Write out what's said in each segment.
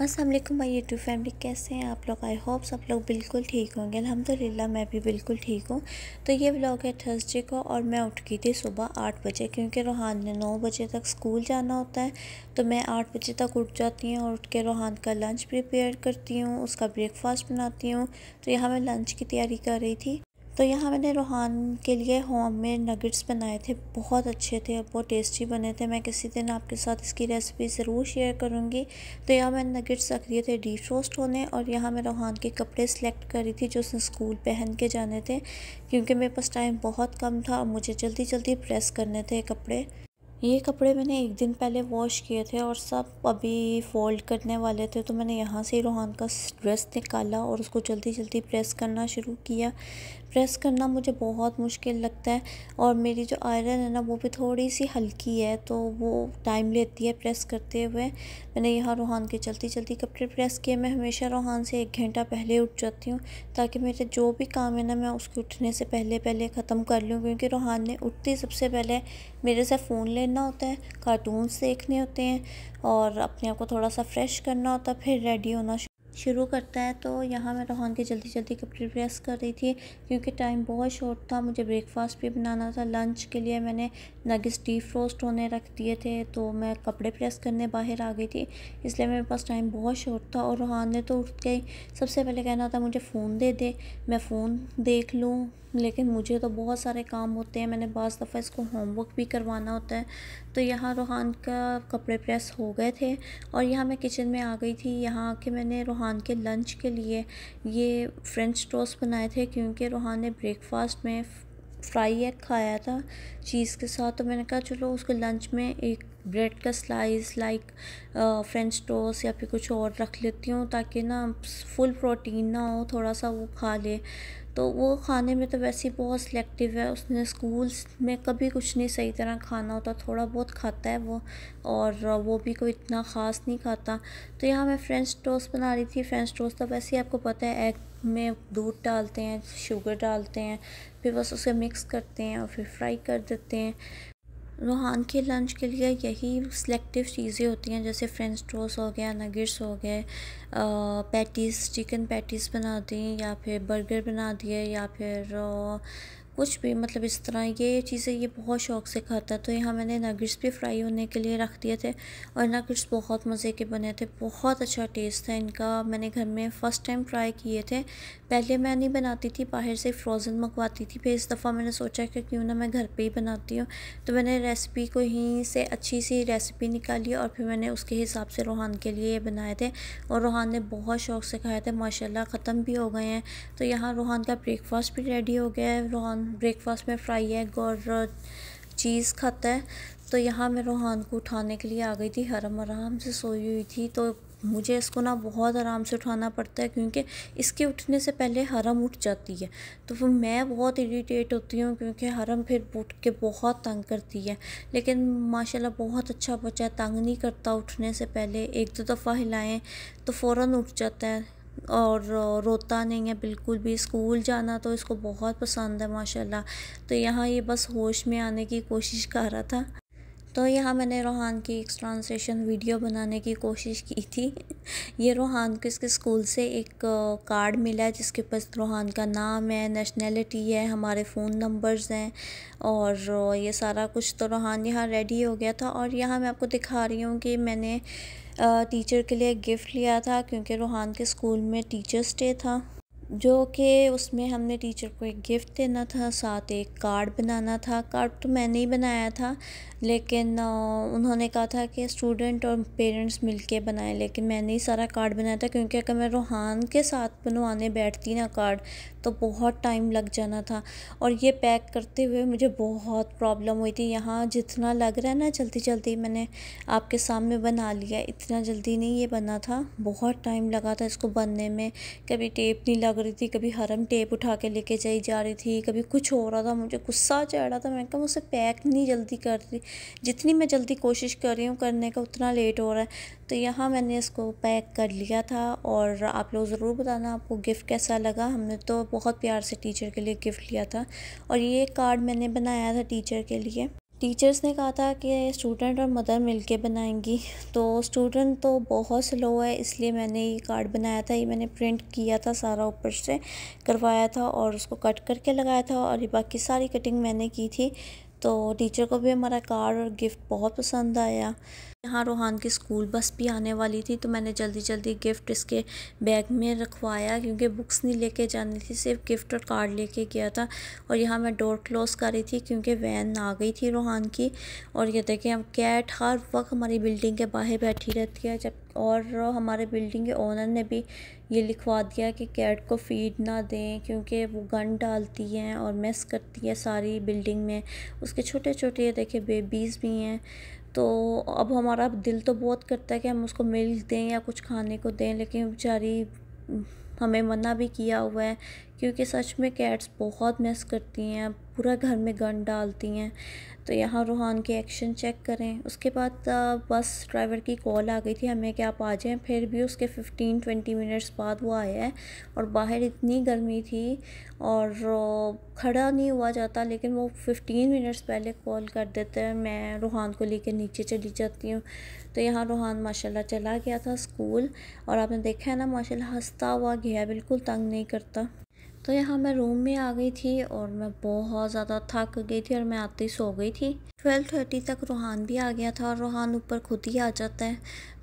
असल my YouTube family कैसे हैं आप लोग आई होप सब लोग बिल्कुल ठीक होंगे अलहमदिल्ला मैं भी बिल्कुल ठीक हूँ तो ये ब्लॉग है थर्सडे का और मैं उठ गई थी सुबह आठ बजे क्योंकि रोहान ने नौ बजे तक स्कूल जाना होता है तो मैं आठ बजे तक उठ जाती हूँ और उठ के रोहान का लंच प्रिपेयर करती हूँ उसका ब्रेकफास्ट बनाती हूँ तो यहाँ मैं लंच की तैयारी कर रही थी तो यहाँ मैंने रूहान के लिए होम में नगेट्स बनाए थे बहुत अच्छे थे और बहुत टेस्टी बने थे मैं किसी दिन आपके साथ इसकी रेसिपी ज़रूर शेयर करूँगी तो यहाँ मैंने नगेट्स रख दिए थे डीप रोस्ट होने और यहाँ मैं रूहान के कपड़े सेलेक्ट करी थी जो उसने स्कूल पहन के जाने थे क्योंकि मेरे पास टाइम बहुत कम था और मुझे जल्दी जल्दी प्रेस करने थे कपड़े ये कपड़े मैंने एक दिन पहले वॉश किए थे और सब अभी फोल्ड करने वाले थे तो मैंने यहाँ से रूहान का ड्रेस निकाला और उसको जल्दी जल्दी प्रेस करना शुरू किया प्रेस करना मुझे बहुत मुश्किल लगता है और मेरी जो आयरन है ना वो भी थोड़ी सी हल्की है तो वो टाइम लेती है प्रेस करते हुए मैंने यहाँ रोहान के चलती चलती कपड़े प्रेस किए मैं हमेशा रोहान से एक घंटा पहले उठ जाती हूँ ताकि मेरे जो भी काम है ना मैं उसके उठने से पहले पहले ख़त्म कर लूँ क्योंकि रूहान ने उठती सबसे पहले मेरे से फ़ोन लेना होता है कार्टून्स देखने होते हैं और अपने आप को थोड़ा सा फ्रेश करना होता है फिर रेडी होना शुरू करता है तो यहाँ मैं रोहान के जल्दी जल्दी कपड़े प्रेस कर रही थी क्योंकि टाइम बहुत शॉर्ट था मुझे ब्रेकफास्ट भी बनाना था लंच के लिए मैंने नगेट्स डीप फ्रोस्ट होने रख दिए थे तो मैं कपड़े प्रेस करने बाहर आ गई थी इसलिए मेरे पास टाइम बहुत शॉर्ट था और रोहान ने तो उठ के सबसे पहले कहना था मुझे फ़ोन दे दे मैं फ़ोन देख लूँ लेकिन मुझे तो बहुत सारे काम होते हैं मैंने बज़ दफ़ा इसको होमवर्क भी करवाना होता है तो यहाँ रूहान का कपड़े प्रेस हो गए थे और यहाँ मैं किचन में आ गई थी यहाँ आके मैंने रूहान के लंच के लिए ये फ्रेंच टोस्ट बनाए थे क्योंकि रूहान ने ब्रेकफास्ट में फ्राई एग खाया था चीज़ के साथ तो मैंने कहा चलो उसके लंच में एक ब्रेड का स्लाइस लाइक फ्रेंच टोस्ट या फिर कुछ और रख लेती हूँ ताकि ना फुल प्रोटीन ना हो थोड़ा सा वो खा ले तो वो खाने में तो वैसे ही बहुत सिलेक्टिव है उसने स्कूल्स में कभी कुछ नहीं सही तरह खाना होता थोड़ा बहुत खाता है वो और वो भी कोई इतना ख़ास नहीं खाता तो यहाँ मैं फ्रेंच टोस्ट बना रही थी फ्रेंच टोस्ट तो वैसे ही आपको पता है एग में दूध डालते हैं शुगर डालते हैं फिर बस उसे मिक्स करते हैं और फिर फ्राई कर देते हैं रूहान के लंच के लिए यही सिलेक्टिव चीज़ें होती हैं जैसे फ्रेंच टोस्ट हो गया नगेट्स हो गए पैटीज़ चिकन पैटीज़ बना दी या फिर बर्गर बना दिए या फिर कुछ भी मतलब इस तरह ये चीज़ें ये बहुत शौक से खाता तो यहाँ मैंने नगेट्स भी फ्राई होने के लिए रख दिए थे और नगेट्स बहुत मज़े के बने थे बहुत अच्छा टेस्ट था इनका मैंने घर में फ़र्स्ट टाइम ट्राई किए थे पहले मैं नहीं बनाती थी बाहर से फ्रोज़न मंगवाती थी फिर इस दफ़ा मैंने सोचा कि क्यों ना मैं घर पर ही बनाती हूँ तो मैंने रेसिपी को ही से अच्छी सी रेसिपी निकाली और फिर मैंने उसके हिसाब से रूहान के लिए बनाए थे और रूहान ने बहुत शौक से खाए थे माशाला ख़त्म भी हो गए हैं तो यहाँ रूहान का ब्रेकफास्ट भी रेडी हो गया है रूहान ब्रेकफास्ट में फ्राई एग और चीज़ खाता है तो यहाँ मैं रूहान को उठाने के लिए आ गई थी हरम आराम से सोई हुई थी तो मुझे इसको ना बहुत आराम से उठाना पड़ता है क्योंकि इसके उठने से पहले हरम उठ जाती है तो फिर मैं बहुत इरीटेट होती हूँ क्योंकि हरम फिर उठ के बहुत तंग करती है लेकिन माशाल्लाह बहुत अच्छा बच्चा है तंग नहीं करता उठने से पहले एक दो दफ़ा हिलाएं तो फ़ौर उठ जाता है और रोता नहीं है बिल्कुल भी स्कूल जाना तो इसको बहुत पसंद है माशाल्लाह तो यहाँ ये बस होश में आने की कोशिश कर रहा था तो यहाँ मैंने रोहान की एक ट्रांसलेशन वीडियो बनाने की कोशिश की थी ये रोहान को इसके स्कूल से एक कार्ड मिला है जिसके पास रोहान का नाम है नेशनैलिटी है हमारे फ़ोन नंबर्स हैं और ये सारा कुछ तो रोहान यहाँ रेडी हो गया था और यहाँ मैं आपको दिखा रही हूँ कि मैंने टीचर के लिए गिफ़्ट लिया था क्योंकि रूहान के स्कूल में टीचर्स डे था जो कि उसमें हमने टीचर को एक गिफ्ट देना था साथ एक कार्ड बनाना था कार्ड तो मैंने ही बनाया था लेकिन उन्होंने कहा था कि स्टूडेंट और पेरेंट्स मिलके बनाएं लेकिन मैंने ही सारा कार्ड बनाया था क्योंकि अगर मैं रूहान के साथ बनवाने बैठती ना कार्ड तो बहुत टाइम लग जाना था और ये पैक करते हुए मुझे बहुत प्रॉब्लम हुई थी यहाँ जितना लग रहा है ना जल्दी जल्दी मैंने आपके सामने बना लिया इतना जल्दी नहीं ये बना था बहुत टाइम लगा था इसको बनने में कभी टेप नहीं लग कर रही थी कभी हरम टेप उठा के लेके जाई जा रही थी कभी कुछ हो रहा था मुझे गुस्सा चढ़ रहा था मैंने कहा उसे पैक नहीं जल्दी कर रही जितनी मैं जल्दी कोशिश कर रही हूँ करने का उतना लेट हो रहा है तो यहाँ मैंने इसको पैक कर लिया था और आप लोग ज़रूर बताना आपको गिफ़्ट कैसा लगा हमने तो बहुत प्यार से टीचर के लिए गिफ़्ट लिया था और ये कार्ड मैंने बनाया था टीचर के लिए टीचर्स ने कहा था कि स्टूडेंट और मदर मिलके बनाएंगी तो स्टूडेंट तो बहुत स्लो है इसलिए मैंने ये कार्ड बनाया था ये मैंने प्रिंट किया था सारा ऊपर से करवाया था और उसको कट करके लगाया था और ये बाकी सारी कटिंग मैंने की थी तो टीचर को भी हमारा कार्ड और गिफ्ट बहुत पसंद आया यहाँ रोहान की स्कूल बस भी आने वाली थी तो मैंने जल्दी जल्दी गिफ्ट इसके बैग में रखवाया क्योंकि बुक्स नहीं लेके जानी थी सिर्फ गिफ्ट और कार्ड लेके गया था और यहाँ मैं डोर क्लोज़ कर रही थी क्योंकि वैन आ गई थी रोहान की और ये देखें अब कैट हर वक्त हमारी बिल्डिंग के बाहर बैठी रहती है जब और हमारे बिल्डिंग के ओनर ने भी ये लिखवा दिया कि कैट को फीड ना दें क्योंकि वो गन डालती हैं और मेस करती है सारी बिल्डिंग में उसके छोटे छोटे ये देखे बेबीज़ भी हैं तो अब हमारा दिल तो बहुत करता है कि हम उसको मिल्क दें या कुछ खाने को दें लेकिन बेचारी हम्म, हमें मना भी किया हुआ है क्योंकि सच में कैट्स बहुत मेस करती हैं पूरा घर में गन डालती हैं तो यहाँ रूहान के एक्शन चेक करें उसके बाद बस ड्राइवर की कॉल आ गई थी हमें कि आप आ जाएं फिर भी उसके 15 20 मिनट्स बाद वो आया है और बाहर इतनी गर्मी थी और खड़ा नहीं हुआ जाता लेकिन वो 15 मिनट्स पहले कॉल कर देते हैं मैं रूहान को लेकर नीचे चली जाती हूँ तो यहाँ रूहान माशाल्लाह चला गया था स्कूल और आपने देखा है ना माशाल्लाह हंसता हुआ गया बिल्कुल तंग नहीं करता तो यहाँ मैं रूम में आ गई थी और मैं बहुत ज़्यादा थक गई थी और मैं आते ही सो गई थी ट्वेल्व थर्टी तक रूहान भी आ गया था और रूहान ऊपर खुद ही आ जाता है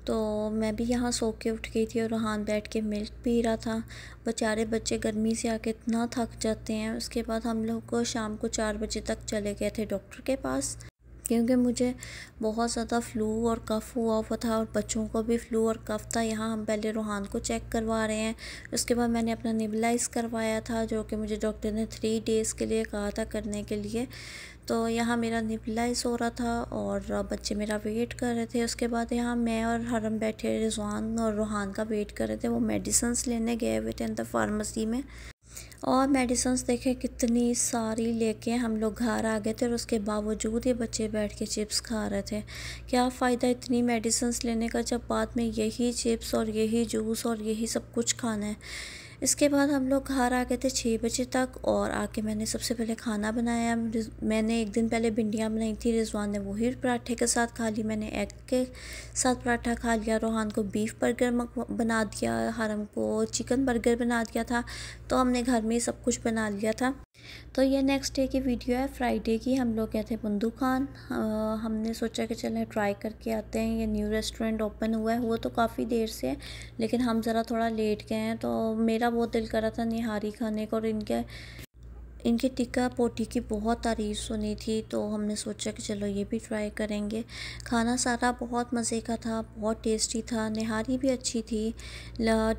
तो मैं भी यहाँ सो के उठ गई थी और रूहान बैठ के मिल्क पी रहा था बेचारे बच्चे गर्मी से आके इतना थक जाते हैं उसके बाद हम लोग को शाम को चार बजे तक चले गए थे डॉक्टर के पास क्योंकि मुझे बहुत ज़्यादा फ़्लू और कफ़ हुआ हुआ था और बच्चों को भी फ़्लू और कफ़ था यहाँ हम पहले रूहान को चेक करवा रहे हैं उसके बाद मैंने अपना निबलाइज करवाया था जो कि मुझे डॉक्टर ने थ्री डेज़ के लिए कहा था करने के लिए तो यहाँ मेरा निबलाइज हो रहा था और बच्चे मेरा वेट कर रहे थे उसके बाद यहाँ मैं और हरम बैठे रिजवान और रूहान का वेट कर रहे थे वो मेडिसन्स लेने गए हुए थे अंदर फार्मेसी में और मेडिसन्स देखें कितनी सारी लेके हम लोग घर आ गए थे और उसके बावजूद ये बच्चे बैठ के चिप्स खा रहे थे क्या फ़ायदा इतनी मेडिसन्स लेने का जब बाद में यही चिप्स और यही जूस और यही सब कुछ खाना है इसके बाद हम लोग घर आ गए थे छः बजे तक और आके मैंने सबसे पहले खाना बनाया मैंने एक दिन पहले भिंडियाँ बनाई थी रिजवान ने वही पराठे के साथ खा ली मैंने एग के साथ पराठा खा लिया रोहान को बीफ बर्गर बना दिया हरम को चिकन बर्गर बना दिया था तो हमने घर में ही सब कुछ बना लिया था तो ये नेक्स्ट डे की वीडियो है फ्राइडे की हम लोग गए थे बंदू खान आ, हमने सोचा कि चलें ट्राई करके आते हैं ये न्यू रेस्टोरेंट ओपन हुआ है हुआ तो काफ़ी देर से है लेकिन हम ज़रा थोड़ा लेट गए हैं तो मेरा बहुत दिल करा था निहारी खाने को और इनके इनकी टिक्का पोटी की बहुत तारीफ़ सुनी थी तो हमने सोचा कि चलो ये भी ट्राई करेंगे खाना सारा बहुत मज़े का था बहुत टेस्टी था निहारी भी अच्छी थी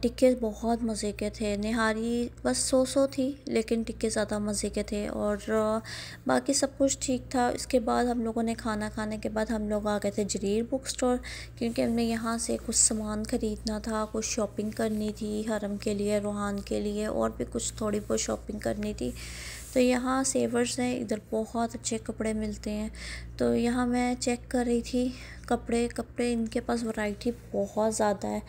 टिक्के बहुत मज़े के थे निहारी बस सो सो थी लेकिन टिक्के ज़्यादा मज़े के थे और बाकी सब कुछ ठीक था इसके बाद हम लोगों ने खाना खाने के बाद हम लोग आ गए थे जरीर बुक स्टोर क्योंकि हमने यहाँ से कुछ सामान ख़रीदना था कुछ शॉपिंग करनी थी हरम के लिए रूहान के लिए और भी कुछ थोड़ी बहुत शॉपिंग करनी थी तो यहाँ सेवर्स हैं इधर बहुत अच्छे कपड़े मिलते हैं तो यहाँ मैं चेक कर रही थी कपड़े कपड़े इनके पास वैरायटी बहुत ज़्यादा है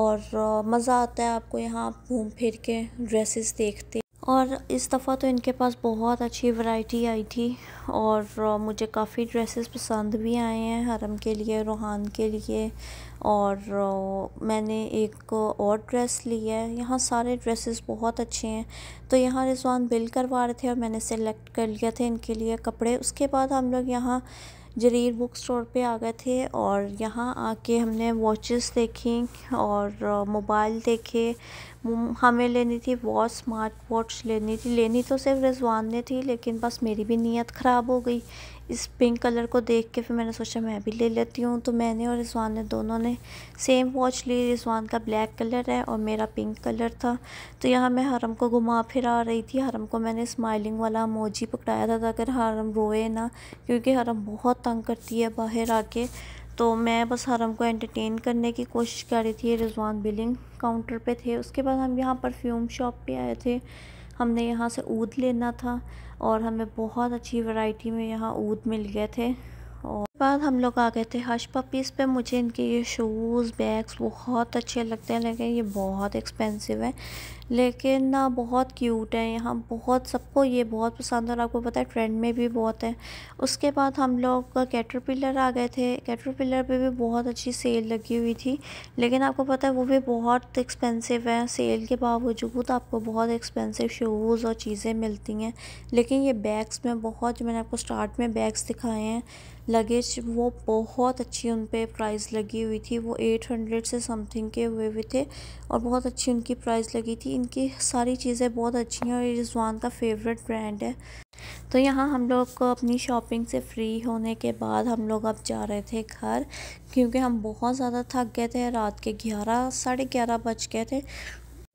और मज़ा आता है आपको यहाँ घूम फिर के ड्रेसेस देखते और इस दफ़ा तो इनके पास बहुत अच्छी वैरायटी आई थी और मुझे काफ़ी ड्रेसेस पसंद भी आए हैं हरम के लिए रूहान के लिए और मैंने एक और ड्रेस ली है यहाँ सारे ड्रेसेस बहुत अच्छे हैं तो यहाँ रिजवान बिल करवा रहे थे और मैंने सेलेक्ट कर लिया था इनके लिए कपड़े उसके बाद हम लोग यहाँ जरीर बुक स्टोर पे आ गए थे और यहाँ आके हमने वॉचेस देखी और मोबाइल देखे हमें लेनी थी वॉच स्मार्ट वॉच लेनी थी लेनी तो सिर्फ रिजवान ने थी लेकिन बस मेरी भी नीयत ख़राब हो गई इस पिंक कलर को देख के फिर मैंने सोचा मैं भी ले लेती हूँ तो मैंने और रिजवान ने दोनों ने सेम वॉच ली रिजवान का ब्लैक कलर है और मेरा पिंक कलर था तो यहाँ मैं हरम को घुमा फिरा रही थी हरम को मैंने स्माइलिंग वाला मोजी पकड़ाया था अगर हरम रोए ना क्योंकि हरम बहुत तंग करती है बाहर आके तो मैं बस हरम को एंटरटेन करने की कोशिश कर रही थी रिजवान बिलिंग काउंटर पे थे उसके बाद हम यहाँ परफ्यूम शॉप पे आए थे हमने यहाँ से ऊद लेना था और हमें बहुत अच्छी वैरायटी में यहाँ ऊद मिल गए थे बाद हम लोग आ गए थे हश पपीज़ पे मुझे इनके ये शूज़ बैग्स बहुत अच्छे लगते हैं लेकिन ये बहुत एक्सपेंसिव है लेकिन ना बहुत क्यूट है यहाँ बहुत सबको ये बहुत पसंद है और आपको पता है ट्रेंड में भी बहुत है उसके बाद हम लोग कैटरपिलर आ गए थे कैटरपिलर पे भी बहुत अच्छी सेल लगी हुई थी लेकिन आपको पता है वो भी बहुत एक्सपेंसिव है सेल के बावजूद आपको बहुत एक्सपेंसिव शूज़ और चीज़ें मिलती हैं लेकिन ये बैग्स में बहुत जो मैंने आपको स्टार्ट में बैग्स दिखाए हैं लगेज वो बहुत अच्छी उन पर प्राइस लगी हुई थी वो एट हंड्रेड से समथिंग के हुए हुए थे और बहुत अच्छी उनकी प्राइस लगी थी इनकी सारी चीज़ें बहुत अच्छी हैं और रिजवान का फेवरेट ब्रांड है तो यहाँ हम लोग को अपनी शॉपिंग से फ्री होने के बाद हम लोग अब जा रहे थे घर क्योंकि हम बहुत ज़्यादा थक गए थे रात के ग्यारह साढ़े ग्यारह बज गए थे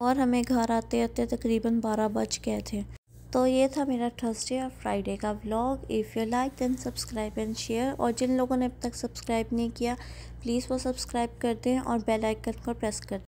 और हमें घर आते आते तकरीबन बारह बज गए थे तो ये था मेरा थर्सडे और फ्राइडे का vlog if you like then subscribe and share और जिन लोगों ने अब तक सब्सक्राइब नहीं किया प्लीज़ वो सब्सक्राइब कर दें और बेल आइकन को प्रेस कर